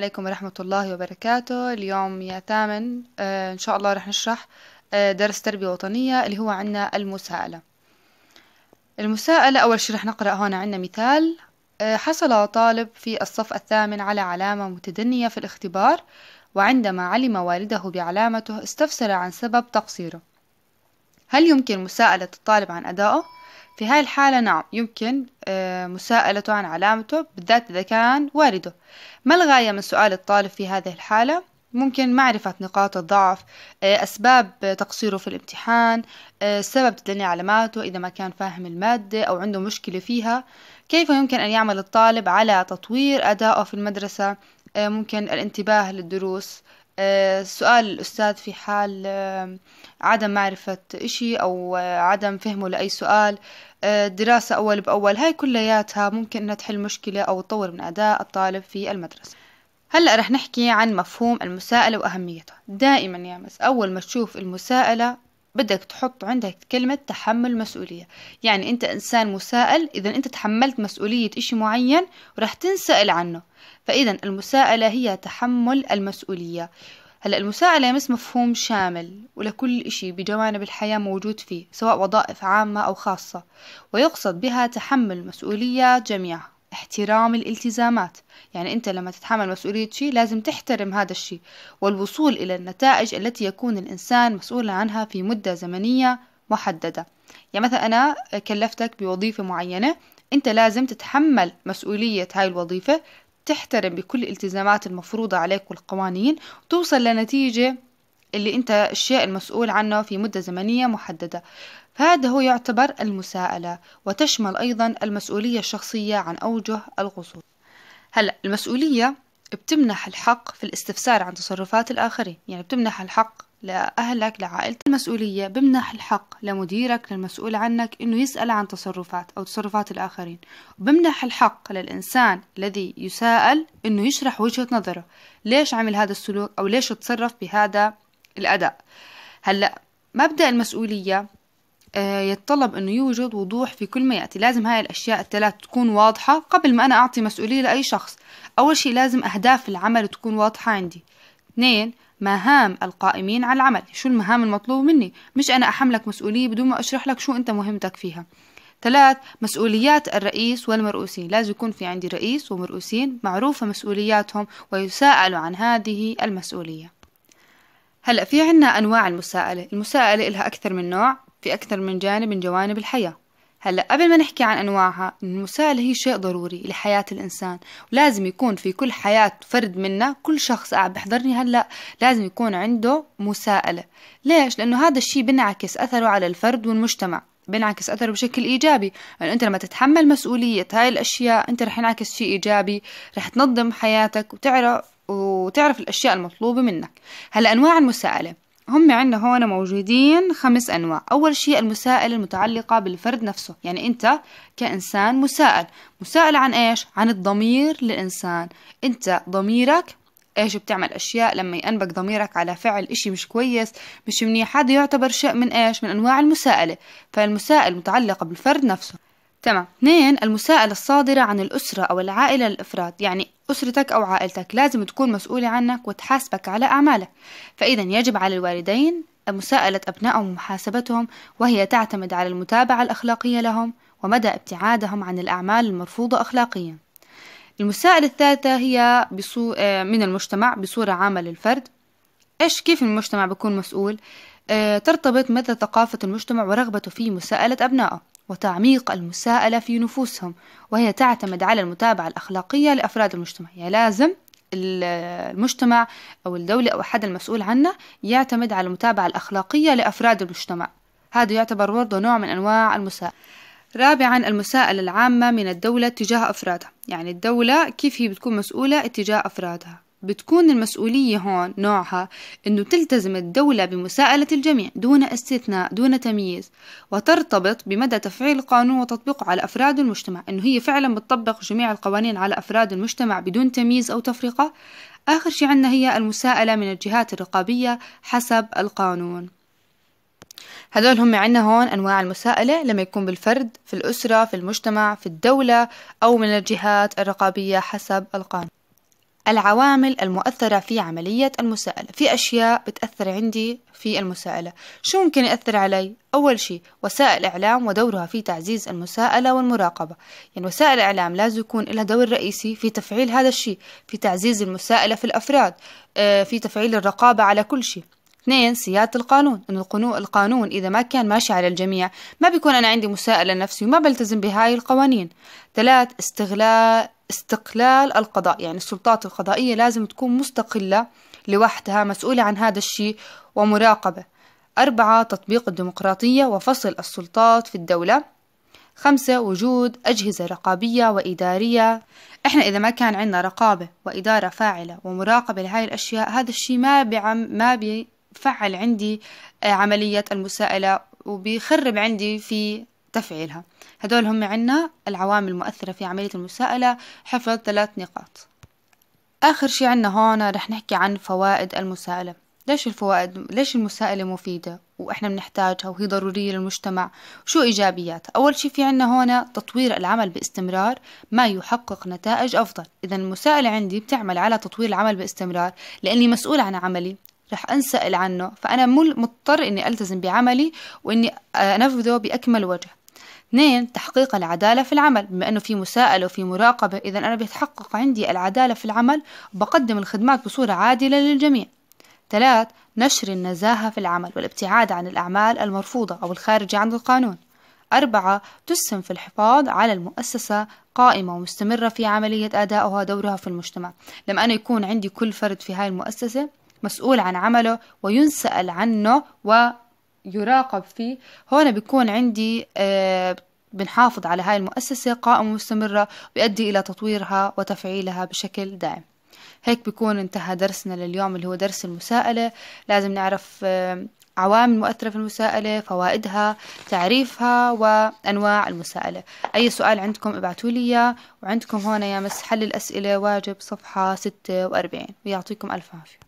عليكم ورحمة الله وبركاته اليوم يا ثامن آه، إن شاء الله رح نشرح آه، درس تربية وطنية اللي هو عنا المساءلة المساءلة أول شي رح نقرأ هون عنا مثال آه، حصل طالب في الصف الثامن على علامة متدنية في الاختبار وعندما علم والده بعلامته استفسر عن سبب تقصيره هل يمكن مساءلة الطالب عن أدائه؟ في هاي الحالة نعم يمكن آه، مساءلته عن علامته بالذات إذا كان والده ما الغاية من سؤال الطالب في هذه الحالة؟ ممكن معرفة نقاط الضعف آه، أسباب تقصيره في الامتحان آه، سبب تدني علاماته إذا ما كان فاهم المادة أو عنده مشكلة فيها كيف يمكن أن يعمل الطالب على تطوير أدائه في المدرسة ممكن الانتباه للدروس آه، سؤال الأستاذ في حال آه، عدم معرفة إشي أو آه، عدم فهمه لأي سؤال دراسة أول بأول هاي كلياتها ممكن أنها تحل مشكلة أو تطور من أداء الطالب في المدرسة هلأ رح نحكي عن مفهوم المساءلة وأهميتها دائما يا مس أول ما تشوف المساءلة بدك تحط عندك كلمة تحمل مسؤولية يعني أنت إنسان مسائل إذا أنت تحملت مسؤولية إشي معين ورح تنسأل عنه فإذا المساءلة هي تحمل المسؤولية هلا المساءلة مس مفهوم شامل ولكل إشي بجوانب الحياة موجود فيه سواء وظائف عامة أو خاصة ويقصد بها تحمل مسؤولية جميعها احترام الالتزامات يعني أنت لما تتحمل مسؤولية شيء لازم تحترم هذا الشيء والوصول إلى النتائج التي يكون الإنسان مسؤولا عنها في مدة زمنية محددة يعني مثلا أنا كلفتك بوظيفة معينة أنت لازم تتحمل مسؤولية هاي الوظيفة تحترم بكل الالتزامات المفروضة عليك والقوانين توصل لنتيجة اللي أنت الشيء المسؤول عنه في مدة زمنية محددة فهذا هو يعتبر المساءلة وتشمل أيضا المسؤولية الشخصية عن أوجه الغصون هلأ المسؤولية بتمنح الحق في الاستفسار عن تصرفات الآخرين يعني بتمنح الحق لأهلك لعائلتك المسؤولية بمنح الحق لمديرك للمسؤول عنك أنه يسأل عن تصرفات أو تصرفات الآخرين وبمنح الحق للإنسان الذي يساءل أنه يشرح وجهة نظره ليش عمل هذا السلوك أو ليش تصرف بهذا الأداء هلأ مبدأ المسؤولية آه، يتطلب أنه يوجد وضوح في كل ما يأتي لازم هاي الأشياء الثلاث تكون واضحة قبل ما أنا أعطي مسؤولية لأي شخص أول شيء لازم أهداف العمل تكون واضحة عندي اثنين مهام القائمين على العمل شو المهام المطلوبة مني مش أنا أحملك مسؤولية بدون ما أشرح لك شو أنت مهمتك فيها ثلاث مسؤوليات الرئيس والمرؤوسين لازم يكون في عندي رئيس ومرؤوسين معروفة مسؤولياتهم ويساءلوا عن هذه المسؤولية هلا في عنا انواع المساءله المساءله لها اكثر من نوع في اكثر من جانب من جوانب الحياه هلا قبل ما نحكي عن انواعها المساءله هي شيء ضروري لحياه الانسان ولازم يكون في كل حياه فرد منا كل شخص قاعد بحضرني هلا لازم يكون عنده مساءله ليش لانه هذا الشيء بنعكس اثره على الفرد والمجتمع بينعكس أثره بشكل إيجابي لأنه يعني أنت لما تتحمل مسؤولية هاي الأشياء أنت رح ينعكس شيء إيجابي رح تنظم حياتك وتعرف وتعرف الأشياء المطلوبة منك هلا أنواع المساءلة هم عندنا هون موجودين خمس أنواع أول شيء المساءلة المتعلقة بالفرد نفسه يعني أنت كإنسان مساءل مساءل عن إيش؟ عن الضمير للإنسان أنت ضميرك ايش بتعمل اشياء لما ينبك ضميرك على فعل اشي مش كويس مش منيح هذا يعتبر شيء من ايش من انواع المساءله فالمساءله متعلقه بالفرد نفسه تمام اثنين المساءلة الصادرة عن الأسرة أو العائلة للإفراد يعني أسرتك أو عائلتك لازم تكون مسؤولة عنك وتحاسبك على أعمالك فإذا يجب على الوالدين مساءلة أبنائهم ومحاسبتهم وهي تعتمد على المتابعة الأخلاقية لهم ومدى ابتعادهم عن الأعمال المرفوضة أخلاقيا المساءلة الثالثة هي بصو... آه، من المجتمع بصورة عامة للفرد إيش كيف المجتمع بيكون مسؤول؟ آه، ترتبط مدى ثقافة المجتمع ورغبته في مساءلة أبنائه وتعميق المساءلة في نفوسهم وهي تعتمد على المتابعة الأخلاقية لأفراد المجتمع يعني لازم المجتمع أو الدولة أو أحد المسؤول عنه يعتمد على المتابعة الأخلاقية لأفراد المجتمع هذا يعتبر برضه نوع من أنواع المساءلة رابعا المساءلة العامة من الدولة تجاه أفرادها يعني الدولة كيف هي بتكون مسؤولة اتجاه أفرادها بتكون المسؤولية هون نوعها أنه تلتزم الدولة بمساءلة الجميع دون استثناء دون تمييز وترتبط بمدى تفعيل القانون وتطبيقه على أفراد المجتمع أنه هي فعلا بتطبق جميع القوانين على أفراد المجتمع بدون تمييز أو تفرقة آخر شيء عندنا هي المساءلة من الجهات الرقابية حسب القانون هذول هم عنا هون أنواع المساءلة لما يكون بالفرد في الأسرة في المجتمع في الدولة أو من الجهات الرقابية حسب القانون العوامل المؤثرة في عملية المساءلة في أشياء بتأثر عندي في المساءلة شو ممكن يأثر علي؟ أول شيء وسائل الإعلام ودورها في تعزيز المساءلة والمراقبة يعني وسائل الإعلام لازم يكون لها دور رئيسي في تفعيل هذا الشيء في تعزيز المساءلة في الأفراد آه، في تفعيل الرقابة على كل شيء اثنين سيادة القانون أن القانون إذا ما كان ماشي على الجميع ما بيكون أنا عندي مساءلة لنفسي وما بلتزم بهاي القوانين ثلاث استغلال استقلال القضاء يعني السلطات القضائية لازم تكون مستقلة لوحدها مسؤولة عن هذا الشيء ومراقبة أربعة تطبيق الديمقراطية وفصل السلطات في الدولة خمسة وجود أجهزة رقابية وإدارية إحنا إذا ما كان عندنا رقابة وإدارة فاعلة ومراقبة لهاي الأشياء هذا الشيء ما بيعم ما بي بفعل عندي آه، عملية المساءلة وبيخرب عندي في تفعيلها هدول هم عنا العوامل المؤثرة في عملية المساءلة حفظ ثلاث نقاط آخر شي عنا هون رح نحكي عن فوائد المساءلة ليش الفوائد ليش المساءلة مفيدة وإحنا بنحتاجها وهي ضرورية للمجتمع شو إيجابياتها أول شي في عنا هنا تطوير العمل باستمرار ما يحقق نتائج أفضل إذا المساءلة عندي بتعمل على تطوير العمل باستمرار لأني مسؤول عن عملي رح أنسأل عنه فأنا مضطر إني ألتزم بعملي وإني أنفذه بأكمل وجه اثنين تحقيق العدالة في العمل بما أنه في مساءلة وفي مراقبة إذا أنا بيتحقق عندي العدالة في العمل وبقدم الخدمات بصورة عادلة للجميع ثلاث نشر النزاهة في العمل والابتعاد عن الأعمال المرفوضة أو الخارجة عن القانون أربعة تسهم في الحفاظ على المؤسسة قائمة ومستمرة في عملية أدائها دورها في المجتمع لما أنا يكون عندي كل فرد في هاي المؤسسة مسؤول عن عمله وينسأل عنه ويراقب فيه هون بيكون عندي آه بنحافظ على هاي المؤسسة قائمة مستمرة بيؤدي إلى تطويرها وتفعيلها بشكل دائم هيك بيكون انتهى درسنا لليوم اللي هو درس المساءلة لازم نعرف آه، عوامل مؤثرة في المساءلة فوائدها تعريفها وأنواع المساءلة أي سؤال عندكم ابعتوا لي إياه وعندكم هون يا مس حل الأسئلة واجب صفحة 46 ويعطيكم ألف عافية